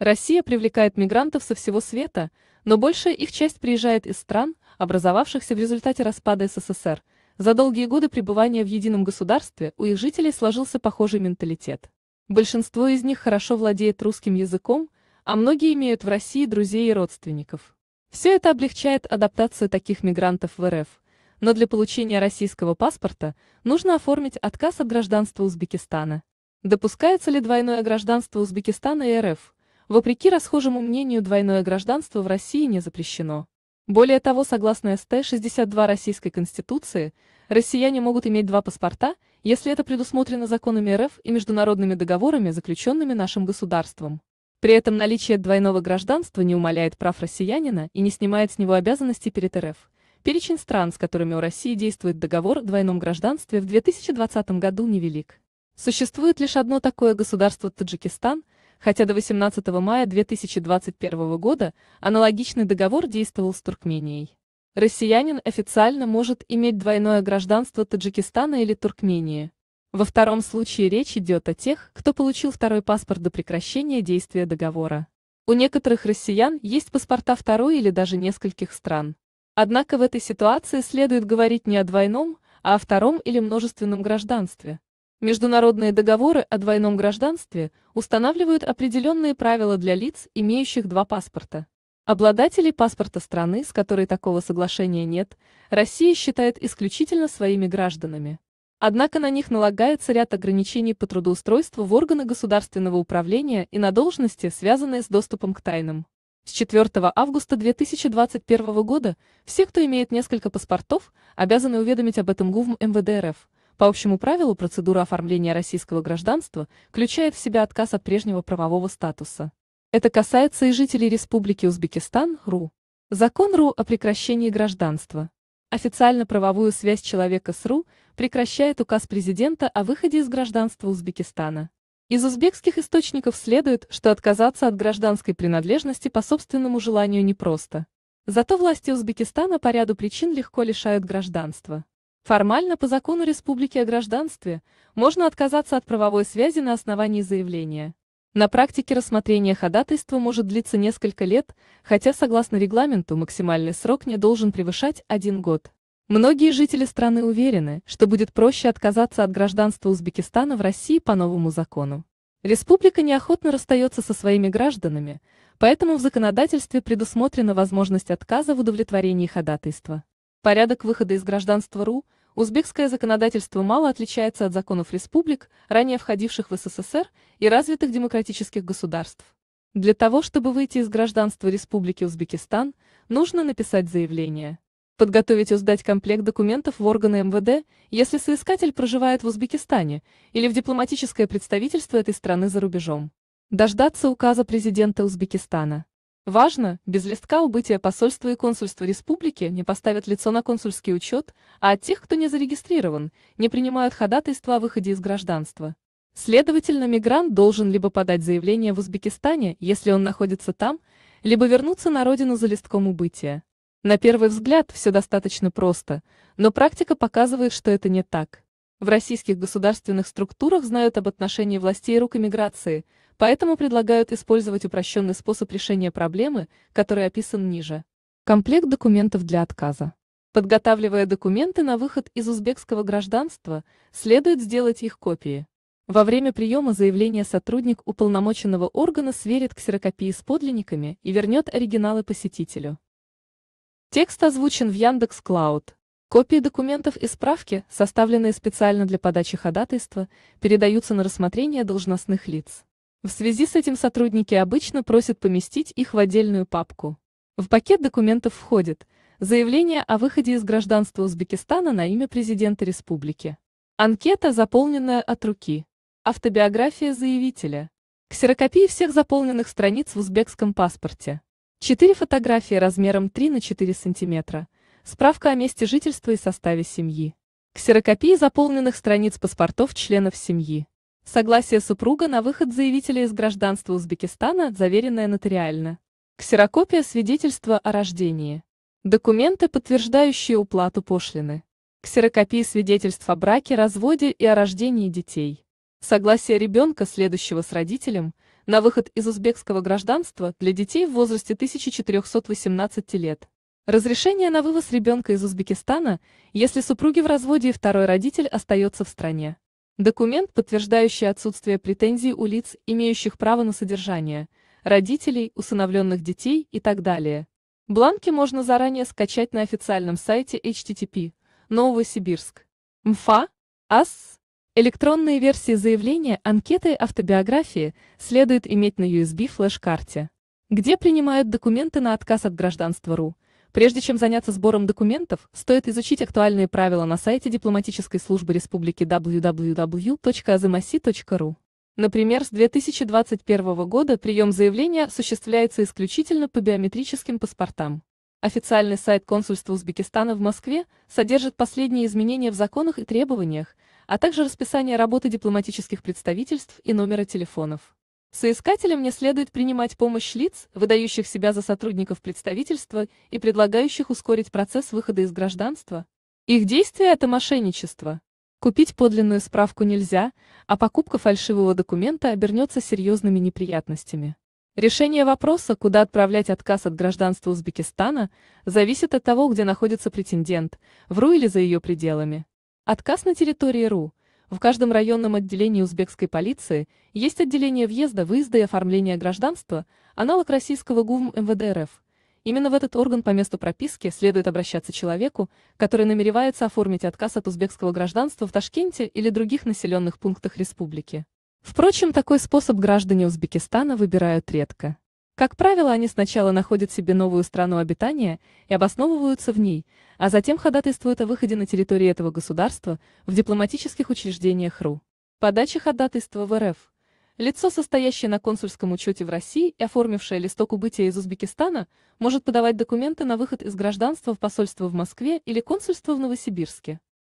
Россия привлекает мигрантов со всего света, но большая их часть приезжает из стран, образовавшихся в результате распада СССР. За долгие годы пребывания в едином государстве у их жителей сложился похожий менталитет. Большинство из них хорошо владеет русским языком, а многие имеют в России друзей и родственников. Все это облегчает адаптацию таких мигрантов в РФ. Но для получения российского паспорта нужно оформить отказ от гражданства Узбекистана. Допускается ли двойное гражданство Узбекистана и РФ – Вопреки расхожему мнению, двойное гражданство в России не запрещено. Более того, согласно СТ-62 Российской Конституции, россияне могут иметь два паспорта, если это предусмотрено законами РФ и международными договорами, заключенными нашим государством. При этом наличие двойного гражданства не умаляет прав россиянина и не снимает с него обязанностей перед РФ. Перечень стран, с которыми у России действует договор о двойном гражданстве в 2020 году невелик. Существует лишь одно такое государство – Таджикистан – хотя до 18 мая 2021 года аналогичный договор действовал с Туркменией. Россиянин официально может иметь двойное гражданство Таджикистана или Туркмении. Во втором случае речь идет о тех, кто получил второй паспорт до прекращения действия договора. У некоторых россиян есть паспорта второй или даже нескольких стран. Однако в этой ситуации следует говорить не о двойном, а о втором или множественном гражданстве. Международные договоры о двойном гражданстве устанавливают определенные правила для лиц, имеющих два паспорта. Обладателей паспорта страны, с которой такого соглашения нет, Россия считает исключительно своими гражданами. Однако на них налагается ряд ограничений по трудоустройству в органы государственного управления и на должности, связанные с доступом к тайнам. С 4 августа 2021 года все, кто имеет несколько паспортов, обязаны уведомить об этом ГУВМ МВД РФ – по общему правилу процедура оформления российского гражданства включает в себя отказ от прежнего правового статуса. Это касается и жителей Республики Узбекистан, РУ. Закон РУ о прекращении гражданства. Официально правовую связь человека с РУ прекращает указ президента о выходе из гражданства Узбекистана. Из узбекских источников следует, что отказаться от гражданской принадлежности по собственному желанию непросто. Зато власти Узбекистана по ряду причин легко лишают гражданства. Формально по закону Республики о гражданстве можно отказаться от правовой связи на основании заявления. На практике рассмотрение ходатайства может длиться несколько лет, хотя согласно регламенту максимальный срок не должен превышать один год. Многие жители страны уверены, что будет проще отказаться от гражданства Узбекистана в России по новому закону. Республика неохотно расстается со своими гражданами, поэтому в законодательстве предусмотрена возможность отказа в удовлетворении ходатайства. Порядок выхода из гражданства РУ узбекское законодательство мало отличается от законов республик, ранее входивших в СССР и развитых демократических государств. Для того, чтобы выйти из гражданства Республики Узбекистан, нужно написать заявление. Подготовить и сдать комплект документов в органы МВД, если соискатель проживает в Узбекистане или в дипломатическое представительство этой страны за рубежом. Дождаться указа президента Узбекистана. Важно, без листка убытия посольства и консульства республики не поставят лицо на консульский учет, а от тех, кто не зарегистрирован, не принимают ходатайства о выходе из гражданства. Следовательно, мигрант должен либо подать заявление в Узбекистане, если он находится там, либо вернуться на родину за листком убытия. На первый взгляд все достаточно просто, но практика показывает, что это не так. В российских государственных структурах знают об отношении властей рук эмиграции, Поэтому предлагают использовать упрощенный способ решения проблемы, который описан ниже. Комплект документов для отказа. Подготавливая документы на выход из узбекского гражданства, следует сделать их копии. Во время приема заявления сотрудник уполномоченного органа сверит ксерокопии с подлинниками и вернет оригиналы посетителю. Текст озвучен в Яндекс Клауд. Копии документов и справки, составленные специально для подачи ходатайства, передаются на рассмотрение должностных лиц. В связи с этим сотрудники обычно просят поместить их в отдельную папку. В пакет документов входит заявление о выходе из гражданства Узбекистана на имя президента республики. Анкета, заполненная от руки. Автобиография заявителя. Ксерокопии всех заполненных страниц в узбекском паспорте. Четыре фотографии размером 3 на 4 сантиметра. Справка о месте жительства и составе семьи. Ксерокопии заполненных страниц паспортов членов семьи. Согласие супруга на выход заявителя из гражданства Узбекистана, заверенное нотариально. Ксерокопия свидетельства о рождении. Документы, подтверждающие уплату пошлины. Ксерокопии свидетельств о браке, разводе и о рождении детей. Согласие ребенка, следующего с родителем, на выход из узбекского гражданства для детей в возрасте 1418 лет. Разрешение на вывоз ребенка из Узбекистана, если супруги в разводе и второй родитель остается в стране. Документ, подтверждающий отсутствие претензий у лиц, имеющих право на содержание, родителей, усыновленных детей и так далее. Бланки можно заранее скачать на официальном сайте HTTP Новосибирск. МФА, АС. Электронные версии заявления, анкеты, автобиографии следует иметь на USB-флеш-карте. Где принимают документы на отказ от гражданства РУ – Прежде чем заняться сбором документов, стоит изучить актуальные правила на сайте дипломатической службы республики www.azimasi.ru. А Например, с 2021 года прием заявления осуществляется исключительно по биометрическим паспортам. Официальный сайт консульства Узбекистана в Москве содержит последние изменения в законах и требованиях, а также расписание работы дипломатических представительств и номера телефонов. Соискателям не следует принимать помощь лиц, выдающих себя за сотрудников представительства и предлагающих ускорить процесс выхода из гражданства. Их действия – это мошенничество. Купить подлинную справку нельзя, а покупка фальшивого документа обернется серьезными неприятностями. Решение вопроса, куда отправлять отказ от гражданства Узбекистана, зависит от того, где находится претендент, в РУ или за ее пределами. Отказ на территории РУ в каждом районном отделении узбекской полиции есть отделение въезда, выезда и оформления гражданства, аналог российского ГУВМ МВД РФ. Именно в этот орган по месту прописки следует обращаться человеку, который намеревается оформить отказ от узбекского гражданства в Ташкенте или других населенных пунктах республики. Впрочем, такой способ граждане Узбекистана выбирают редко. Как правило, они сначала находят себе новую страну обитания и обосновываются в ней, а затем ходатайствуют о выходе на территории этого государства в дипломатических учреждениях РУ. Подача ходатайства в РФ. Лицо, состоящее на консульском учете в России и оформившее листок убытия из Узбекистана, может подавать документы на выход из гражданства в посольство в Москве или консульство в Новосибирске.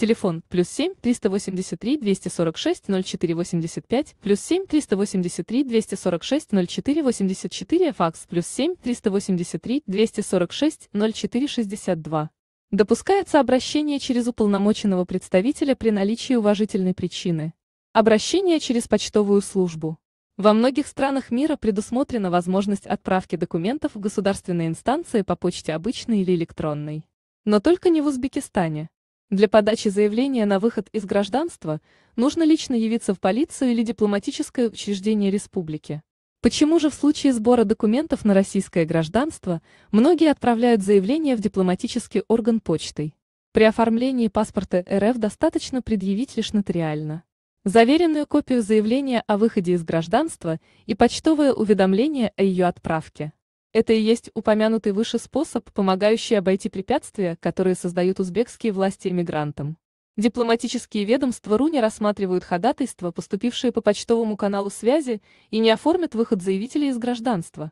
Телефон плюс 7 383 246 04 85 плюс 7 383 246 04 84 факс плюс 7 383 246 04 62. Допускается обращение через уполномоченного представителя при наличии уважительной причины. Обращение через почтовую службу. Во многих странах мира предусмотрена возможность отправки документов в государственные инстанции по почте обычной или электронной. Но только не в Узбекистане. Для подачи заявления на выход из гражданства нужно лично явиться в полицию или дипломатическое учреждение республики. Почему же в случае сбора документов на российское гражданство многие отправляют заявление в дипломатический орган почтой? При оформлении паспорта РФ достаточно предъявить лишь нотариально. Заверенную копию заявления о выходе из гражданства и почтовое уведомление о ее отправке. Это и есть упомянутый выше способ, помогающий обойти препятствия, которые создают узбекские власти иммигрантам. Дипломатические ведомства РУ не рассматривают ходатайства, поступившие по почтовому каналу связи, и не оформят выход заявителей из гражданства.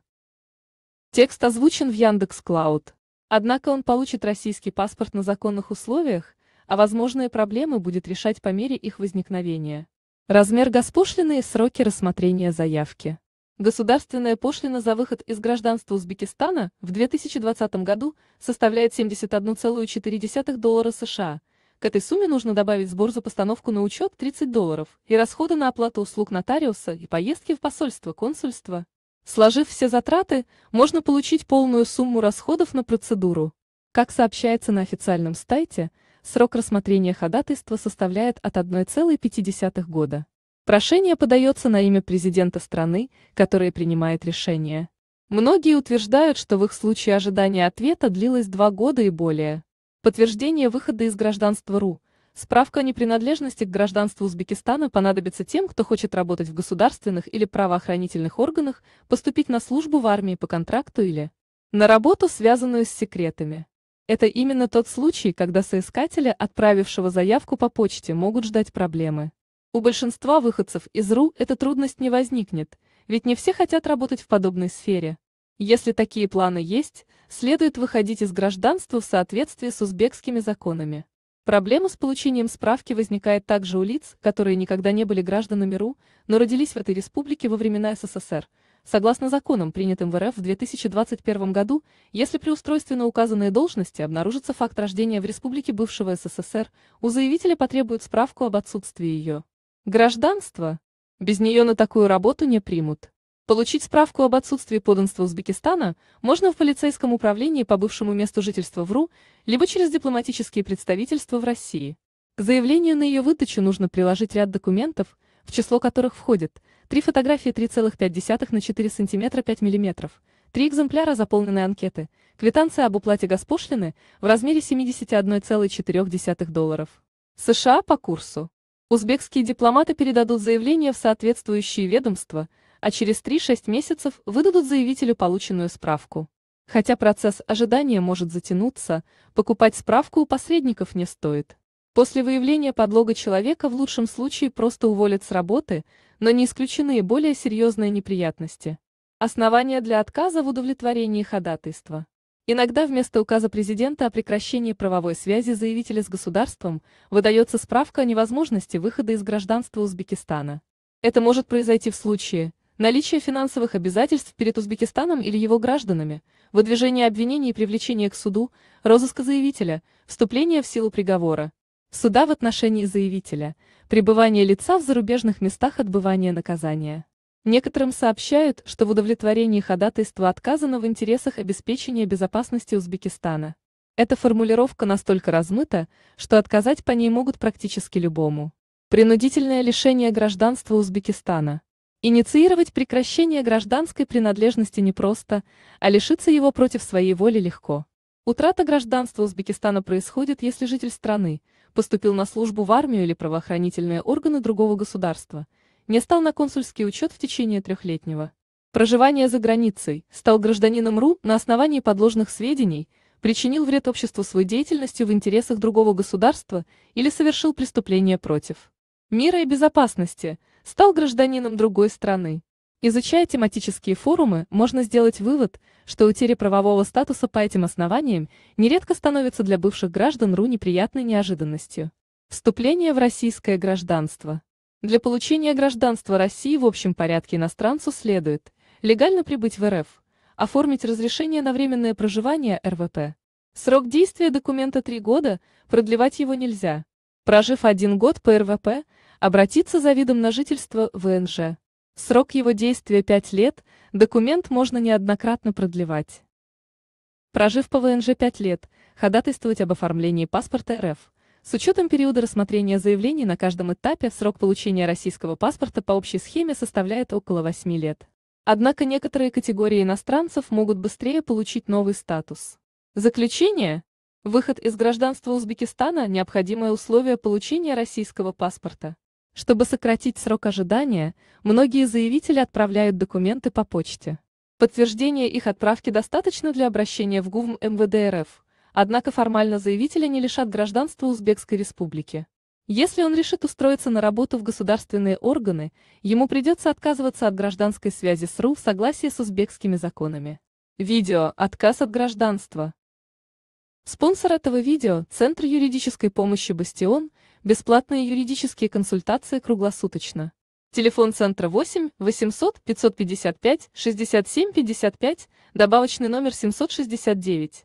Текст озвучен в Яндекс Клауд. Однако он получит российский паспорт на законных условиях, а возможные проблемы будет решать по мере их возникновения. Размер госпошлины и сроки рассмотрения заявки. Государственная пошлина за выход из гражданства Узбекистана в 2020 году составляет 71,4 доллара США. К этой сумме нужно добавить сбор за постановку на учет 30 долларов и расходы на оплату услуг нотариуса и поездки в посольство, консульство. Сложив все затраты, можно получить полную сумму расходов на процедуру. Как сообщается на официальном сайте, срок рассмотрения ходатайства составляет от 1,5 года. Прошение подается на имя президента страны, которая принимает решение. Многие утверждают, что в их случае ожидание ответа длилось два года и более. Подтверждение выхода из гражданства РУ. Справка о непринадлежности к гражданству Узбекистана понадобится тем, кто хочет работать в государственных или правоохранительных органах, поступить на службу в армии по контракту или на работу, связанную с секретами. Это именно тот случай, когда соискателя, отправившего заявку по почте, могут ждать проблемы. У большинства выходцев из РУ эта трудность не возникнет, ведь не все хотят работать в подобной сфере. Если такие планы есть, следует выходить из гражданства в соответствии с узбекскими законами. Проблема с получением справки возникает также у лиц, которые никогда не были гражданами РУ, но родились в этой республике во времена СССР. Согласно законам, принятым в РФ в 2021 году, если при устройстве на указанные должности обнаружится факт рождения в республике бывшего СССР, у заявителя потребуют справку об отсутствии ее. Гражданство? Без нее на такую работу не примут. Получить справку об отсутствии подданства Узбекистана можно в полицейском управлении по бывшему месту жительства в РУ, либо через дипломатические представительства в России. К заявлению на ее выдачу нужно приложить ряд документов, в число которых входят три фотографии 3,5 на 4 см 5 мм, три экземпляра заполненной анкеты, квитанция об уплате госпошлины в размере 71,4 долларов США по курсу. Узбекские дипломаты передадут заявление в соответствующие ведомства, а через 3-6 месяцев выдадут заявителю полученную справку. Хотя процесс ожидания может затянуться, покупать справку у посредников не стоит. После выявления подлога человека в лучшем случае просто уволят с работы, но не исключены и более серьезные неприятности. Основания для отказа в удовлетворении ходатайства. Иногда вместо указа президента о прекращении правовой связи заявителя с государством выдается справка о невозможности выхода из гражданства Узбекистана. Это может произойти в случае наличия финансовых обязательств перед Узбекистаном или его гражданами, выдвижения обвинений и привлечения к суду, розыска заявителя, вступления в силу приговора, суда в отношении заявителя, пребывания лица в зарубежных местах отбывания наказания. Некоторым сообщают, что в удовлетворении ходатайства отказано в интересах обеспечения безопасности Узбекистана. Эта формулировка настолько размыта, что отказать по ней могут практически любому. Принудительное лишение гражданства Узбекистана. Инициировать прекращение гражданской принадлежности непросто, а лишиться его против своей воли легко. Утрата гражданства Узбекистана происходит, если житель страны поступил на службу в армию или правоохранительные органы другого государства – не стал на консульский учет в течение трехлетнего проживания за границей, стал гражданином РУ на основании подложных сведений, причинил вред обществу своей деятельностью в интересах другого государства или совершил преступление против мира и безопасности, стал гражданином другой страны. Изучая тематические форумы, можно сделать вывод, что утери правового статуса по этим основаниям нередко становится для бывших граждан РУ неприятной неожиданностью. Вступление в российское гражданство. Для получения гражданства России в общем порядке иностранцу следует легально прибыть в РФ, оформить разрешение на временное проживание РВП. Срок действия документа 3 года, продлевать его нельзя. Прожив один год по РВП, обратиться за видом на жительство ВНЖ. Срок его действия 5 лет, документ можно неоднократно продлевать. Прожив по ВНЖ 5 лет, ходатайствовать об оформлении паспорта РФ – с учетом периода рассмотрения заявлений на каждом этапе срок получения российского паспорта по общей схеме составляет около 8 лет. Однако некоторые категории иностранцев могут быстрее получить новый статус. Заключение. Выход из гражданства Узбекистана – необходимое условие получения российского паспорта. Чтобы сократить срок ожидания, многие заявители отправляют документы по почте. Подтверждение их отправки достаточно для обращения в ГУВМ МВД РФ – Однако формально заявителя не лишат гражданства Узбекской республики. Если он решит устроиться на работу в государственные органы, ему придется отказываться от гражданской связи с РУ в согласии с узбекскими законами. Видео «Отказ от гражданства». Спонсор этого видео – Центр юридической помощи «Бастион», бесплатные юридические консультации круглосуточно. Телефон центра 8 800 555 67 55, добавочный номер 769.